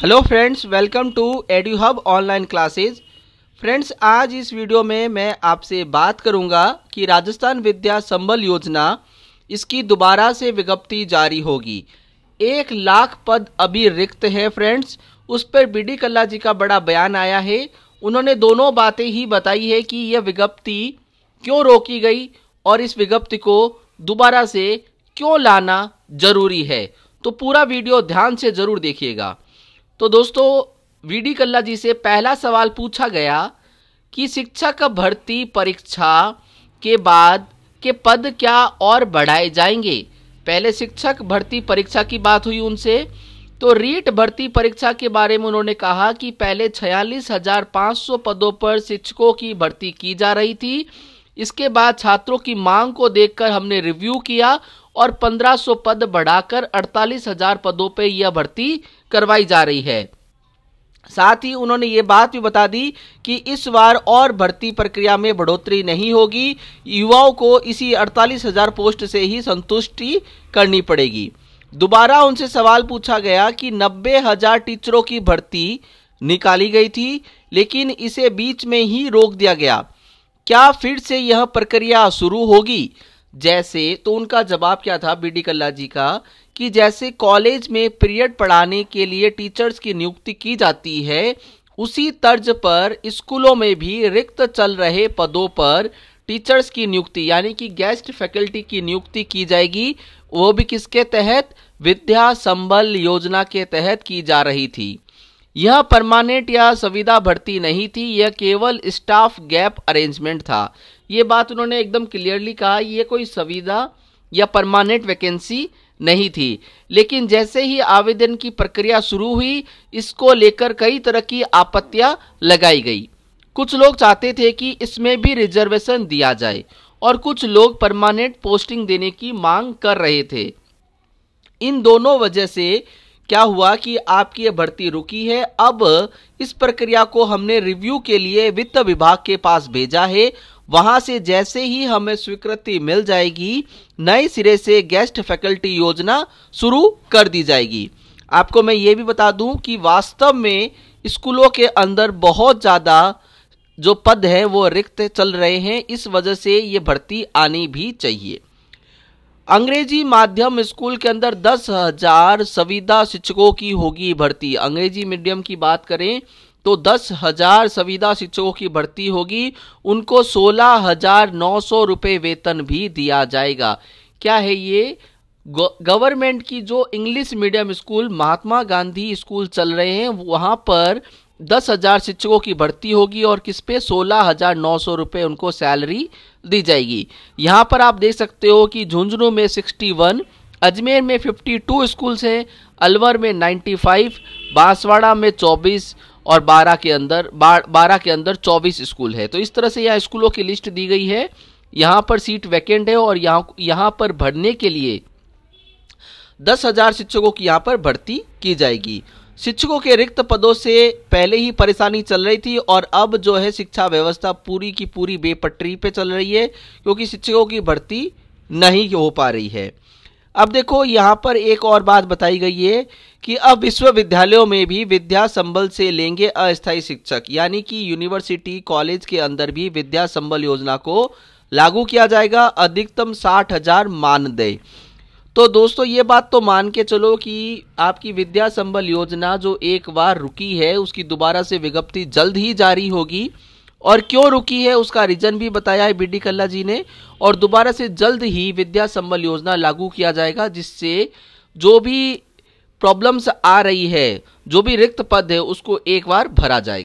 hello friends welcome to एडियो hub online classes friends आज इस वीडियो में मैं आपसे बात करूंगा कि राजस्थान विद्या संबल योजना इसकी दोबारा से विज्ञप्ति जारी होगी एक लाख पद अभी रिक्त है फ्रेंड्स उस पर बी डी कल्ला जी का बड़ा बयान आया है उन्होंने दोनों बातें ही बताई है कि यह विज्ञप्ति क्यों रोकी गई और इस विज्ञप्ति को दोबारा से क्यों लाना जरूरी है तो पूरा वीडियो ध्यान से जरूर देखिएगा तो दोस्तों वी डी कल्ला जी से पहला सवाल पूछा गया कि शिक्षक भर्ती परीक्षा के बाद के पद क्या और बढ़ाए जाएंगे पहले शिक्षक भर्ती परीक्षा की बात हुई उनसे तो रीट भर्ती परीक्षा के बारे में उन्होंने कहा कि पहले छियालीस हजार पाँच सौ पदों पर शिक्षकों की भर्ती की जा रही थी इसके बाद छात्रों की मांग को देखकर हमने रिव्यू किया और 1500 पद बढ़ाकर 48000 पदों पर यह भर्ती करवाई जा रही है साथ ही उन्होंने ये बात भी बता दी कि इस बार और भर्ती प्रक्रिया में बढ़ोतरी नहीं होगी युवाओं को इसी अड़तालीस हजार पोस्ट से ही संतुष्टि करनी पड़ेगी दोबारा उनसे सवाल पूछा गया कि नब्बे हजार टीचरों की भर्ती निकाली गई थी लेकिन इसे बीच में ही रोक दिया गया क्या फिर से यह प्रक्रिया शुरू होगी जैसे तो उनका जवाब क्या था बी डी कल्ला जी का कि जैसे कॉलेज में पीरियड पढ़ाने के लिए टीचर्स की नियुक्ति की जाती है उसी तर्ज पर स्कूलों में भी रिक्त चल रहे पदों पर टीचर्स की नियुक्ति यानी कि गेस्ट फैकल्टी की नियुक्ति की जाएगी वो भी किसके तहत विद्या संबल योजना के तहत की जा रही थी यह परमानेंट या संविदा भर्ती नहीं थी यह केवल स्टाफ गैप अरेंजमेंट था ये बात उन्होंने एकदम क्लियरली कहा यह कोई संविदा या परमानेंट वैकेंसी नहीं थी लेकिन जैसे ही आवेदन की प्रक्रिया शुरू हुई इसको लेकर कई तरह की आपत्तियां लगाई गई कुछ लोग चाहते थे कि इसमें भी रिजर्वेशन दिया जाए और कुछ लोग परमानेंट पोस्टिंग देने की मांग कर रहे थे इन दोनों वजह से क्या हुआ कि आपकी भर्ती रुकी है अब इस प्रक्रिया को हमने रिव्यू के लिए वित्त विभाग के पास भेजा है वहां से जैसे ही हमें स्वीकृति मिल जाएगी नए सिरे से गेस्ट फैकल्टी योजना शुरू कर दी जाएगी आपको मैं ये भी बता दूं कि वास्तव में स्कूलों के अंदर बहुत ज़्यादा जो पद हैं वो रिक्त चल रहे हैं इस वजह से ये भर्ती आनी भी चाहिए अंग्रेजी माध्यम स्कूल के अंदर दस हजार संविदा शिक्षकों की होगी भर्ती अंग्रेजी मीडियम की बात करें तो दस हजार संविदा शिक्षकों की भर्ती होगी उनको सोलह हजार नौ सौ रुपये वेतन भी दिया जाएगा क्या है ये गवर्नमेंट की जो English medium school Mahatma Gandhi school चल रहे हैं वहाँ पर दस हजार शिक्षकों की भर्ती होगी और किस पे सोलह हजार नौ सौ रुपये उनको सैलरी दी जाएगी यहाँ पर आप देख सकते हो कि झुंझुनू में सिक्सटी वन अजमेर में 52 स्कूल्स हैं अलवर में 95 बांसवाड़ा में 24 और 12 के अंदर बारह के अंदर 24 स्कूल है तो इस तरह से यहाँ स्कूलों की लिस्ट दी गई है यहाँ पर सीट वैकेंट है और यहाँ यहाँ पर भरने के लिए दस हजार शिक्षकों की यहाँ पर भर्ती की जाएगी शिक्षकों के रिक्त पदों से पहले ही परेशानी चल रही थी और अब जो है शिक्षा व्यवस्था पूरी की पूरी बेपटरी पे चल रही है क्योंकि शिक्षकों की भर्ती नहीं हो पा रही है अब देखो यहाँ पर एक और बात बताई गई है कि अब विश्वविद्यालयों में भी विद्या संबल से लेंगे अस्थायी शिक्षक यानी कि यूनिवर्सिटी कॉलेज के अंदर भी विद्या संबल योजना को लागू किया जाएगा अधिकतम साठ हजार मानदेय तो दोस्तों ये बात तो मान के चलो कि आपकी विद्या संबल योजना जो एक बार रुकी है उसकी दोबारा से विज्ञप्ति जल्द ही जारी होगी और क्यों रुकी है उसका रीजन भी बताया है बीडी कल्ला जी ने और दोबारा से जल्द ही विद्या संबल योजना लागू किया जाएगा जिससे जो भी प्रॉब्लम्स आ रही है जो भी रिक्त पद है उसको एक बार भरा जाएगा